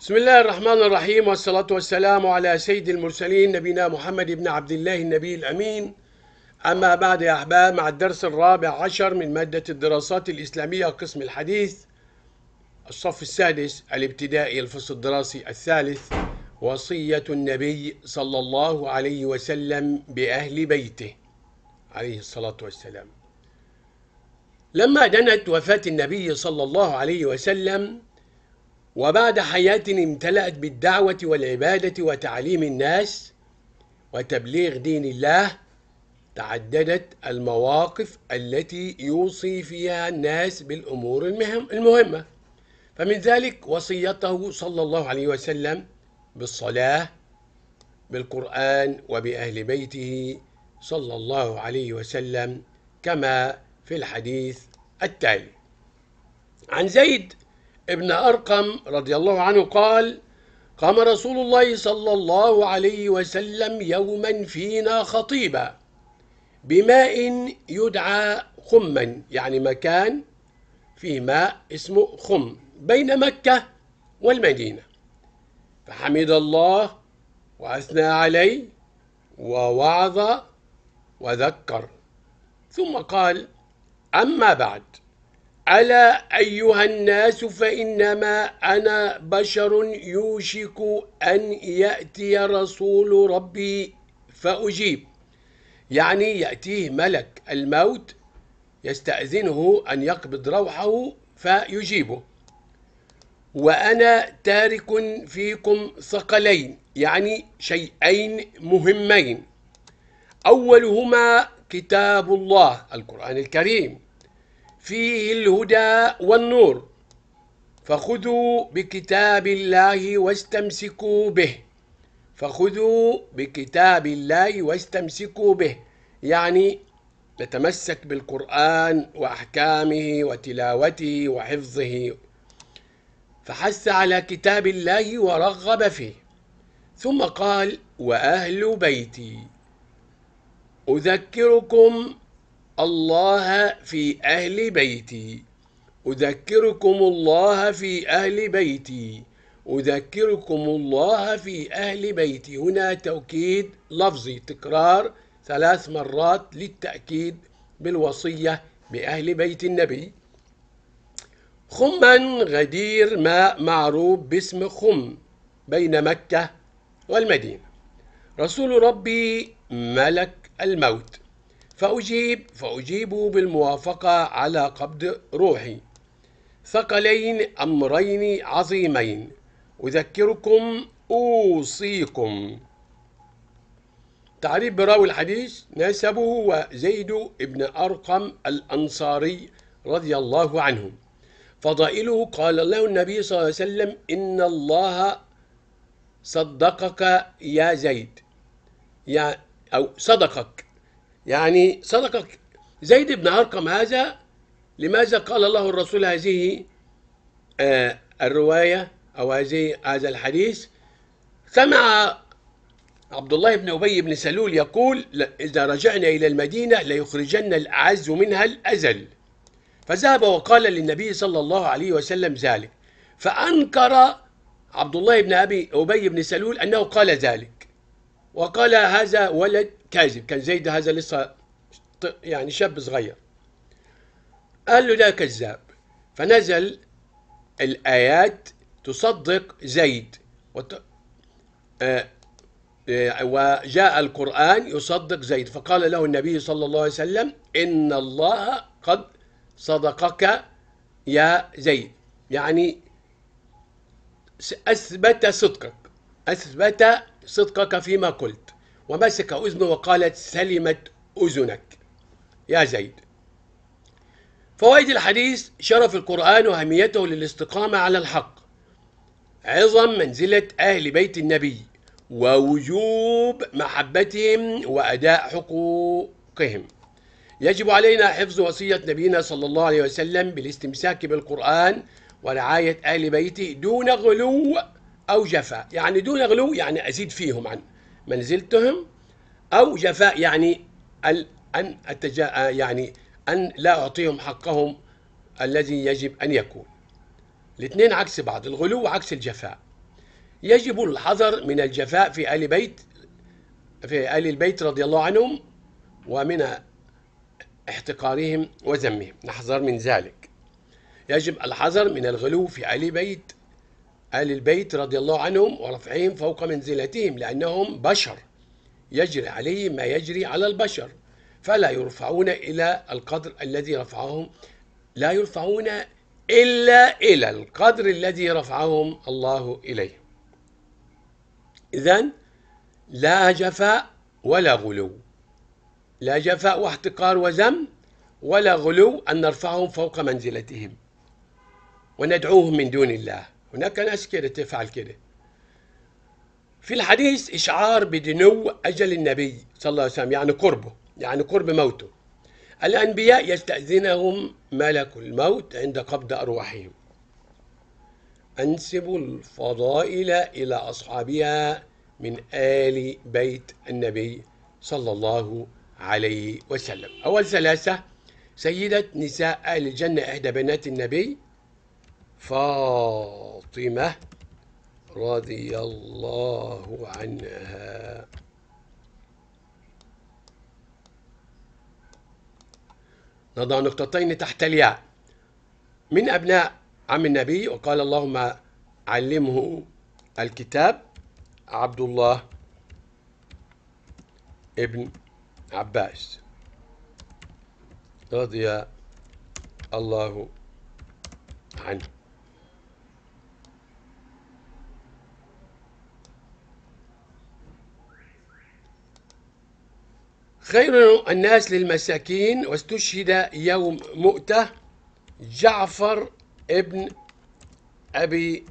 بسم الله الرحمن الرحيم والصلاة والسلام على سيد المرسلين نبينا محمد بن عبد الله النبي الأمين أما بعد يا أحباب مع الدرس الرابع عشر من مادة الدراسات الإسلامية قسم الحديث الصف السادس الابتدائي الفصل الدراسي الثالث وصية النبي صلى الله عليه وسلم بأهل بيته عليه الصلاة والسلام لما دنت وفاة النبي صلى الله عليه وسلم وبعد حياة امتلأت بالدعوة والعبادة وتعليم الناس وتبليغ دين الله تعددت المواقف التي يوصي فيها الناس بالأمور المهمة فمن ذلك وصيته صلى الله عليه وسلم بالصلاة بالقرآن وبأهل بيته صلى الله عليه وسلم كما في الحديث التالي عن زيد ابن أرقم رضي الله عنه قال قام رسول الله صلى الله عليه وسلم يوما فينا خطيبا بماء يدعى خما يعني مكان فيه ماء اسمه خم بين مكة والمدينة فحمد الله وأثنى عليه ووعظ وذكر ثم قال أما بعد ألا أيها الناس فإنما أنا بشر يوشك أن يأتي رسول ربي فأجيب يعني يأتيه ملك الموت يستأذنه أن يقبض روحه فيجيبه وأنا تارك فيكم ثقلين يعني شيئين مهمين أولهما كتاب الله القرآن الكريم فيه الهدى والنور فخذوا بكتاب الله واستمسكوا به فخذوا بكتاب الله واستمسكوا به يعني نتمسك بالقرآن وأحكامه وتلاوته وحفظه فحث على كتاب الله ورغب فيه ثم قال وأهل بيتي أذكركم الله في أهل بيتي أذكركم الله في أهل بيتي أذكركم الله في أهل بيتي هنا توكيد لفظي تكرار ثلاث مرات للتأكيد بالوصية بأهل بيت النبي خما غدير ماء معروف باسم خم بين مكة والمدينة رسول ربي ملك الموت فأجيب فأجيب بالموافقة على قبض روحي ثقلين أمرين عظيمين أذكركم أوصيكم تعريف براوي الحديث نسبه وزيد بن أرقم الأنصاري رضي الله عنه فضائله قال له النبي صلى الله عليه وسلم إن الله صدقك يا زيد يا أو صدقك يعني صدق زيد بن أرقم هذا لماذا قال الله الرسول هذه آه، الرواية أو هذه هذا الحديث سمع عبد الله بن أبي بن سلول يقول إذا رجعنا إلى المدينة ليخرجن الأعز منها الأزل فذهب وقال للنبي صلى الله عليه وسلم ذلك فأنكر عبد الله بن أبي أبي بن سلول أنه قال ذلك وقال هذا ولد كاذب كان زيد هذا لسه يعني شاب صغير قال له ده كذاب فنزل الآيات تصدق زيد وت... آه... آه... وجاء القرآن يصدق زيد فقال له النبي صلى الله عليه وسلم إن الله قد صدقك يا زيد يعني أثبت صدقك أثبت صدقك فيما قلت ومسك أذنه وقالت سلمت أذنك يا زيد فوائد الحديث شرف القرآن وأهميته للاستقامة على الحق عظم منزلة أهل بيت النبي ووجوب محبتهم وأداء حقوقهم يجب علينا حفظ وصية نبينا صلى الله عليه وسلم بالاستمساك بالقرآن ورعاية أهل بيته دون غلو أو جفاء يعني دون غلو يعني أزيد فيهم عن منزلتهم أو جفاء يعني أن أتجا يعني أن لا أعطيهم حقهم الذي يجب أن يكون الاثنين عكس بعض الغلو عكس الجفاء يجب الحذر من الجفاء في آل بيت في آل البيت رضي الله عنهم ومن احتقارهم وذمهم نحذر من ذلك يجب الحذر من الغلو في آل بيت آل البيت رضي الله عنهم ورفعهم فوق منزلتهم لأنهم بشر يجري عليهم ما يجري على البشر فلا يرفعون إلى القدر الذي رفعهم لا يرفعون إلا إلى القدر الذي رفعهم الله إليه إذا لا جفاء ولا غلو لا جفاء واحتقار وذم ولا غلو أن نرفعهم فوق منزلتهم وندعوهم من دون الله هناك ناس كده تفعل كده في الحديث إشعار بدنو أجل النبي صلى الله عليه وسلم يعني قربه يعني قرب موته الأنبياء يستأذنهم ملك الموت عند قبض أرواحهم أنسبوا الفضائل إلى أصحابها من آل بيت النبي صلى الله عليه وسلم أول ثلاثة سيدة نساء أهل الجنة إحدى بنات النبي فاطمة رضي الله عنها نضع نقطتين تحت الياء من أبناء عم النبي وقال اللهم علمه الكتاب عبد الله ابن عباس رضي الله عنه خير الناس للمساكين واستشهد يوم مؤتة جعفر ابن أبي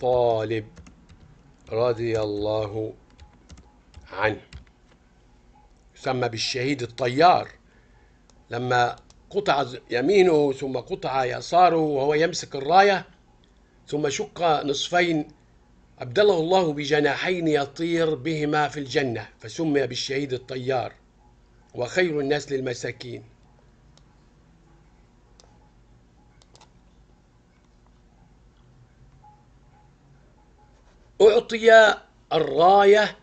طالب رضي الله عنه يسمى بالشهيد الطيار لما قطع يمينه ثم قطع يساره وهو يمسك الراية ثم شق نصفين أبدله الله بجناحين يطير بهما في الجنة فسمي بالشهيد الطيار وخير الناس للمساكين أعطي الراية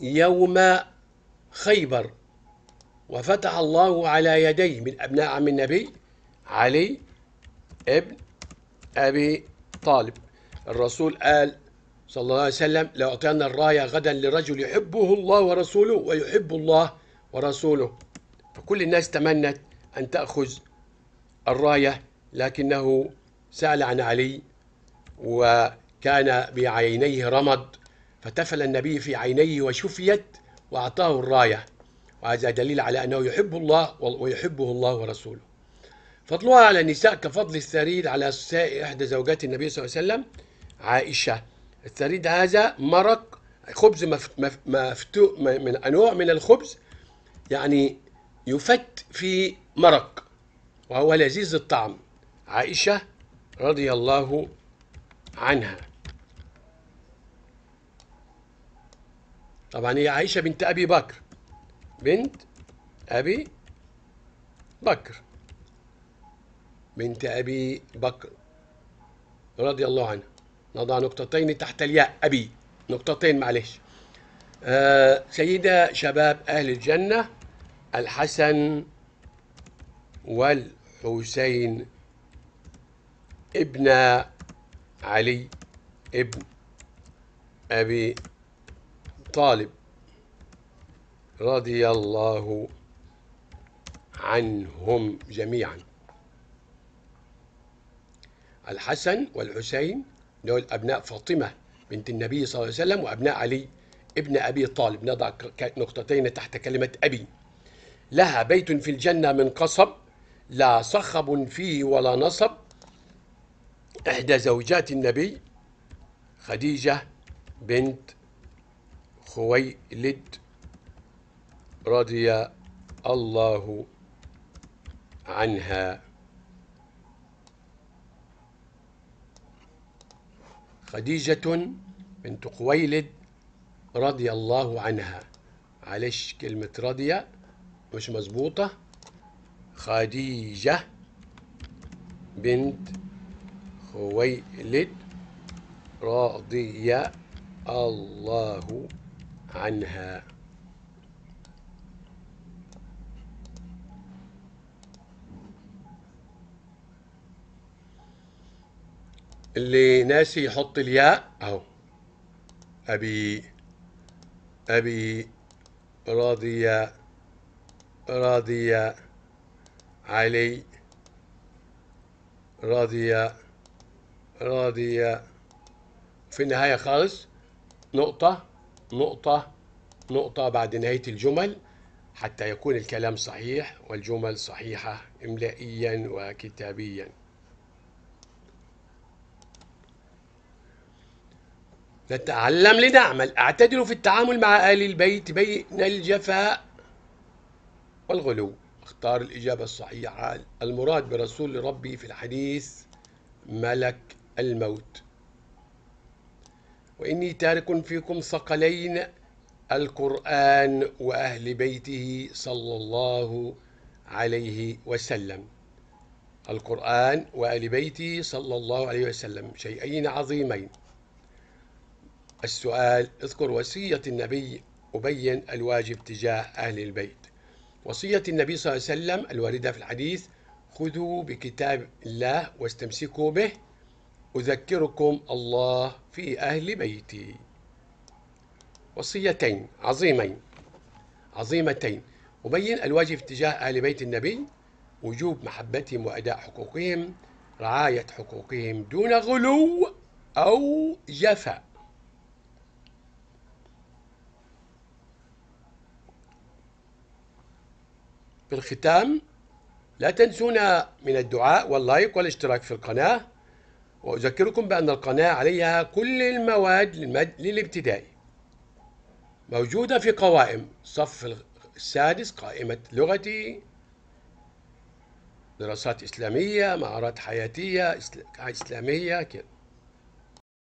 يوم خيبر وفتح الله على يديه من أبناء عم النبي علي ابن أبي طالب الرسول قال صلى الله عليه وسلم لو أعطينا الراية غدا لرجل يحبه الله ورسوله ويحب الله ورسوله فكل الناس تمنت أن تأخذ الراية لكنه سأل عن علي وكان بعينيه رمض فتفل النبي في عينيه وشفيت وأعطاه الراية وهذا دليل على أنه يحب الله ويحبه الله ورسوله فضلها على النساء كفضل الثريد على إحدى زوجات النبي صلى الله عليه وسلم عائشة الثريد هذا مرق خبز مفتو من أنواع من الخبز يعني يفت في مرق وهو لذيذ الطعم عائشة رضي الله عنها طبعا هي عائشة بنت أبي بكر بنت أبي بكر بنت أبي بكر رضي الله عنها نضع نقطتين تحت الياء أبي نقطتين معلش آه سيدة شباب أهل الجنة الحسن والحسين ابن علي ابن أبي طالب رضي الله عنهم جميعا الحسن والحسين دول ابناء فاطمه بنت النبي صلى الله عليه وسلم وابناء علي ابن ابي طالب نضع نقطتين تحت كلمه ابي لها بيت في الجنه من قصب لا صخب فيه ولا نصب احدى زوجات النبي خديجه بنت خويلد رضي الله عنها خديجة بنت خويلد رضي الله عنها معلش كلمة رضية مش مظبوطة خديجة بنت خويلد رضي الله عنها اللي ناسي يحط الياء اهو ابي ابي راضيه راضيه علي راضيه راضيه في النهايه خالص نقطه نقطه نقطه بعد نهايه الجمل حتى يكون الكلام صحيح والجمل صحيحه املائيا وكتابيا نتعلم لنعمل اعتدل في التعامل مع آل البيت بين الجفاء والغلو اختار الإجابة الصحيحة المراد برسول ربي في الحديث ملك الموت وإني تارك فيكم ثقلين القرآن وأهل بيته صلى الله عليه وسلم القرآن وآل بيته صلى الله عليه وسلم شيئين عظيمين السؤال اذكر وصية النبي أبين الواجب تجاه أهل البيت وصية النبي صلى الله عليه وسلم الواردة في الحديث خذوا بكتاب الله واستمسكوا به أذكركم الله في أهل بيتي وصيتين عظيمين عظيمتين أبين الواجب تجاه أهل بيت النبي وجوب محبتهم وأداء حقوقهم رعاية حقوقهم دون غلو أو جفاء في الختام لا تنسونا من الدعاء واللايك والاشتراك في القناة وأذكركم بأن القناة عليها كل المواد للابتدائي موجودة في قوائم صف السادس قائمة لغتي دراسات إسلامية مهارات حياتية إسلامية كده